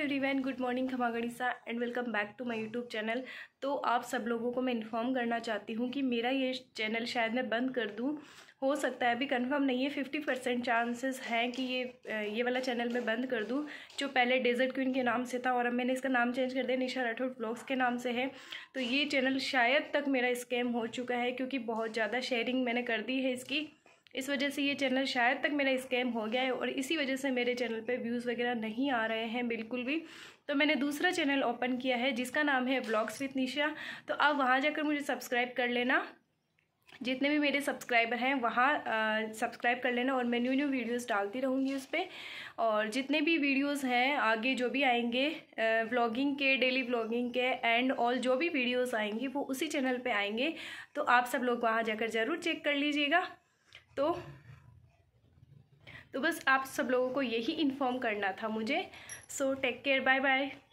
everyone good morning खमा सा and welcome back to my YouTube channel तो आप सब लोगों को मैं इन्फॉर्म करना चाहती हूँ कि मेरा ये चैनल शायद मैं बंद कर दूँ हो सकता है अभी कंफर्म नहीं है फिफ्टी परसेंट चांसेस हैं कि ये ये वाला चैनल मैं बंद कर दूँ जो पहले डेजर्ट क्वीन के नाम से था और अब मैंने इसका नाम चेंज कर दिया निशा राठौर ब्लॉग्स के नाम से है तो ये चैनल शायद तक मेरा स्कैम हो चुका है क्योंकि बहुत ज़्यादा शेयरिंग मैंने कर दी है इसकी इस वजह से ये चैनल शायद तक मेरा स्कैम हो गया है और इसी वजह से मेरे चैनल पे व्यूज़ वगैरह नहीं आ रहे हैं बिल्कुल भी तो मैंने दूसरा चैनल ओपन किया है जिसका नाम है ब्लॉग्स विथ निशा तो आप वहाँ जाकर मुझे सब्सक्राइब कर लेना जितने भी मेरे सब्सक्राइबर हैं वहाँ सब्सक्राइब कर लेना और मैं न्यू न्यू वीडियोस डालती रहूँगी उस पर और जितने भी वीडियोस हैं आगे जो भी आएंगे व्लॉगिंग के डेली व्लॉगिंग के एंड ऑल जो भी वीडियोस आएंगे वो उसी चैनल पे आएंगे तो आप सब लोग वहाँ जाकर ज़रूर चेक कर लीजिएगा तो तो बस आप सब लोगों को यही इन्फॉर्म करना था मुझे so take care bye bye